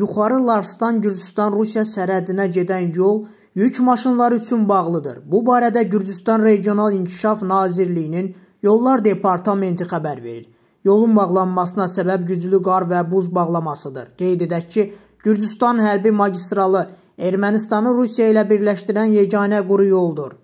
Yuxarı Larsdan Gürcüstan Rusiya sərhədinə gedən yol yük maşınları üçün bağlıdır. Bu barədə Gürcüstan Regional İnkişaf Nazirliyinin Yollar Departamenti xəbər verir. Yolun bağlanmasına səbəb güclü qar və buz bağlamasıdır. Qeyd edək ki, Gürcüstan hərbi magistralı Ermənistanı Rusiya ilə birləşdirən yeganə quru yoldur.